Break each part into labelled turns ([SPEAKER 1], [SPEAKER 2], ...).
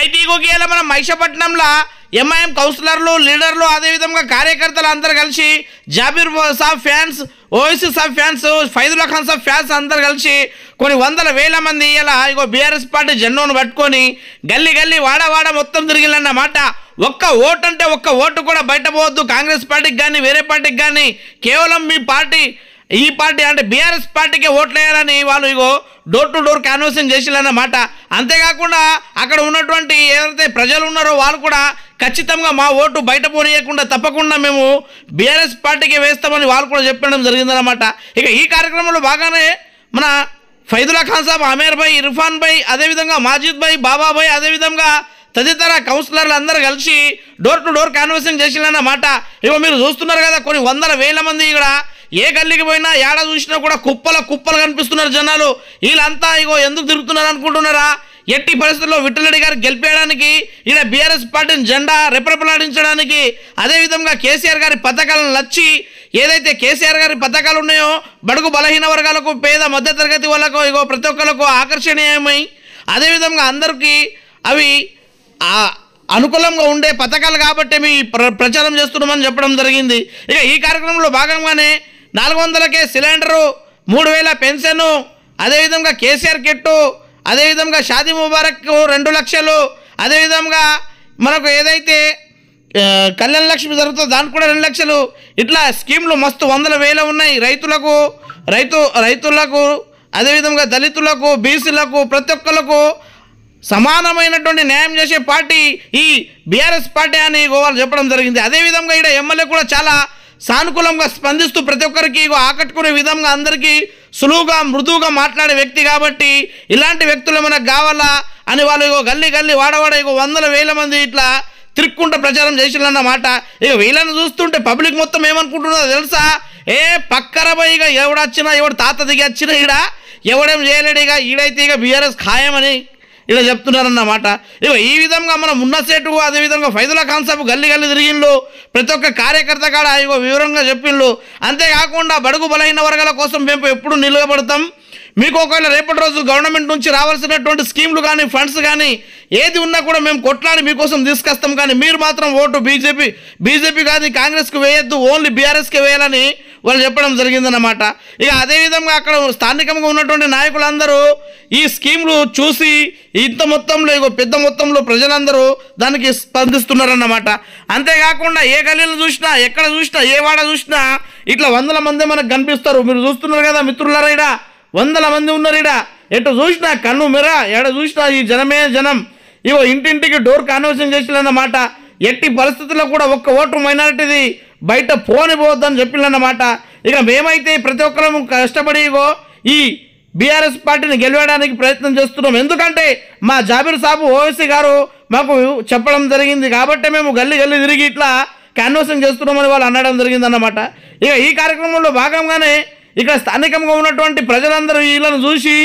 [SPEAKER 1] అయితే ఒకవేళ మన మైషపట్నంలో ఎంఐఎం కౌన్సిలర్లు లీడర్లు అదేవిధంగా కార్యకర్తలు అందరు కలిసి జాబీర్ సాబ్ ఫ్యాన్స్ ఓవైసీ సాబ్ ఫ్యాన్స్ ఫైదుల ఖాన్ సాబ్ ఫ్యాన్స్ అందరు కలిసి కొన్ని వందల వేల మంది ఇలా ఇగో బీఆర్ఎస్ పార్టీ జెండోను పట్టుకొని గల్లీ గల్లీ వాడవాడ మొత్తం తిరిగిందన్నమాట ఒక్క ఓటు అంటే ఒక్క ఓటు కూడా బయట పోవద్దు కాంగ్రెస్ పార్టీకి కానీ వేరే పార్టీకి కానీ కేవలం మీ పార్టీ ఈ పార్టీ అంటే బీఆర్ఎస్ పార్టీకి ఓట్లేయాలని వాళ్ళు ఇగో డోర్ టు డోర్ కాన్వర్సింగ్ మాట అంతేకాకుండా అక్కడ ఉన్నటువంటి ఏదైతే ప్రజలు ఉన్నారో వాళ్ళు కూడా ఖచ్చితంగా మా ఓటు బయట పోనీయకుండా తప్పకుండా మేము బీఆర్ఎస్ పార్టీకి వేస్తామని వాళ్ళు కూడా చెప్పడం జరిగిందనమాట ఇక ఈ కార్యక్రమంలో బాగానే మన ఫైదుల్లా ఖాన్ సాబ్ అమీర్ భాయ్ ఇర్ఫాన్ భాయ్ అదేవిధంగా మాజిద్ భాయ్ బాబా అదేవిధంగా తదితర కౌన్సిలర్లు అందరూ కలిసి డోర్ టు డోర్ చేసిన మాట ఇక మీరు చూస్తున్నారు కదా కొన్ని వందల వేల మంది ఇక్కడ ఏ గల్లీకి పోయినా ఏడ చూసినా కూడా కుప్పల కుప్పలు కనిపిస్తున్నారు జనాలు వీళ్ళంతా ఇగో ఎందుకు తిరుగుతున్నారు అనుకుంటున్నారా ఎట్టి పరిస్థితుల్లో విఠలరెడ్డి గారు గెలిపేయడానికి ఈయన బీఆర్ఎస్ పార్టీని జెండా రెపరెపలాడించడానికి అదేవిధంగా కేసీఆర్ గారి పథకాలను నచ్చి ఏదైతే కేసీఆర్ గారి పథకాలు ఉన్నాయో బడుగు బలహీన వర్గాలకు పేద మధ్యతరగతి వాళ్ళకు ఇగో ప్రతి ఒక్కరికి ఆకర్షణీయమై అదేవిధంగా అందరికీ అవి అనుకూలంగా ఉండే పథకాలు కాబట్టి మీ ప్రచారం చేస్తున్నామని చెప్పడం జరిగింది ఇక ఈ కార్యక్రమంలో భాగంగానే నాలుగు వందలకే సిలిండరు మూడు వేల పెన్షను అదేవిధంగా కేసీఆర్ కిట్టు అదేవిధంగా షాదీ ముబారక్ రెండు లక్షలు అదేవిధంగా మనకు ఏదైతే కళ్యాణ లక్ష్మి జరుగుతుందో దానికి కూడా రెండు లక్షలు ఇట్లా స్కీమ్లు మస్తు వందల వేల ఉన్నాయి రైతులకు రైతు రైతులకు అదేవిధంగా దళితులకు బీసీలకు ప్రతి ఒక్కరికి సమానమైనటువంటి న్యాయం చేసే పార్టీ ఈ బీఆర్ఎస్ పార్టీ అని గోవాలు చెప్పడం జరిగింది అదేవిధంగా ఇక్కడ ఎమ్మెల్యే కూడా చాలా సానుకూలంగా స్పందిస్తూ ప్రతి ఒక్కరికి ఆకట్టుకునే విధంగా అందరికీ సులువుగా మృదువుగా మాట్లాడే వ్యక్తి కాబట్టి ఇలాంటి వ్యక్తులు మనకు కావాలా అని వాళ్ళు ఇగో గల్లీ గల్లీ వాడవాడ ఇగో వందల వేల మంది ఇట్లా తిరుక్కుంటూ ప్రచారం చేసినన్నమాట ఇక వీళ్ళని చూస్తుంటే పబ్లిక్ మొత్తం ఏమనుకుంటున్నారో తెలుసా ఏ పక్కన పోయి ఇక ఎవడొచ్చినా ఎవడు తాత దిగి వచ్చినా ఇడ ఎవడేం చేయలేడు ఇక ఈడైతే ఇక బీఆర్ఎస్ ఖాయమని ఇలా చెప్తున్నారన్నమాట ఇక ఈ విధంగా మనం ఉన్న సేటు అదేవిధంగా ఫైదుల కాన్సెప్ట్ గల్లి గల్లి తిరిగిండ్లు ప్రతి ఒక్క కార్యకర్త కాడ ఇగో వివరంగా చెప్పిండ్లు అంతేకాకుండా బడుగు బలహీన వర్గాల కోసం మేము ఎప్పుడు నిలబడతాం మీకు ఒకవేళ రేపటి రోజు గవర్నమెంట్ నుంచి రావాల్సినటువంటి స్కీమ్లు కానీ ఫండ్స్ కానీ ఏది ఉన్నా కూడా మేము కొట్లాడి మీకోసం తీసుకొస్తాం కానీ మీరు మాత్రం ఓటు బీజేపీ బీజేపీ కానీ కాంగ్రెస్కి వేయొద్దు ఓన్లీ బీఆర్ఎస్కే వేయాలని వాళ్ళు చెప్పడం జరిగిందన్నమాట ఇక అదేవిధంగా అక్కడ స్థానికంగా ఉన్నటువంటి నాయకులందరూ ఈ స్కీమ్లు చూసి ఇంత మొత్తంలో ఇగో పెద్ద మొత్తంలో ప్రజలందరూ దానికి స్పందిస్తున్నారన్నమాట అంతేకాకుండా ఏ గల్లీలు చూసినా ఎక్కడ చూసినా ఏ వాడ చూసినా ఇట్లా వందల మంది మనకు కనిపిస్తారు మీరు చూస్తున్నారు కదా మిత్రులారా ఇడా వందల మంది ఉన్నారు ఇడా ఎటు చూసినా కన్ను మిర ఎడ చూసినా ఈ జనమే జనం ఇవో ఇంటింటికి డోర్ కాన్వర్సేషన్ చేసిందన్నమాట ఎట్టి పరిస్థితుల్లో కూడా ఒక్క ఓటు మైనారిటీది బయట పోనిపోద్దని చెప్పిందన్నమాట ఇక మేమైతే ప్రతి ఒక్కరము కష్టపడిగో ఈ బీఆర్ఎస్ పార్టీని గెలవడానికి ప్రయత్నం చేస్తున్నాం ఎందుకంటే మా జాబిర్ సాబు ఓవైసీ గారు మాకు చెప్పడం జరిగింది కాబట్టి మేము గల్లి గల్లి తిరిగి ఇట్లా క్యాన్వాసింగ్ చేస్తున్నామని వాళ్ళు అనడం జరిగిందన్నమాట ఇక ఈ కార్యక్రమంలో భాగంగానే ఇక్కడ స్థానికంగా ఉన్నటువంటి ప్రజలందరూ వీళ్ళని చూసి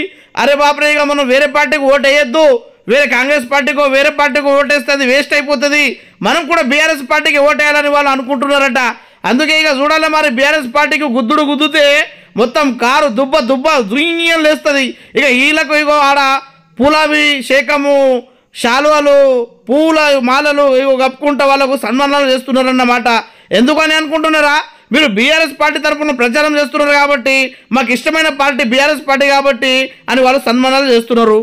[SPEAKER 1] అరే బాపరే ఇక మనం వేరే పార్టీకి ఓటు వేయొద్దు వేరే కాంగ్రెస్ పార్టీకో వేరే పార్టీకో ఓటేస్తుంది వేస్ట్ అయిపోతుంది మనం కూడా బీఆర్ఎస్ పార్టీకి ఓటేయాలని వాళ్ళు అనుకుంటున్నారట అందుకే ఇక చూడాలి మరి బీఆర్ఎస్ పార్టీకి గుద్దుడు గుద్దుతే మొత్తం కారు దుబ్బ దుబ్బ దుయ్యం లేస్తుంది ఇక వీళ్ళకు ఇగో ఆడ పూలావి శేఖము శాలువలు పూల మాలలు ఇవి కప్పుకుంటా వాళ్ళకు సన్మానాలు చేస్తున్నారన్నమాట ఎందుకని అనుకుంటున్నారా మీరు బీఆర్ఎస్ పార్టీ తరఫున ప్రచారం చేస్తున్నారు కాబట్టి మాకు ఇష్టమైన పార్టీ బీఆర్ఎస్ పార్టీ కాబట్టి అని వాళ్ళు సన్మానాలు చేస్తున్నారు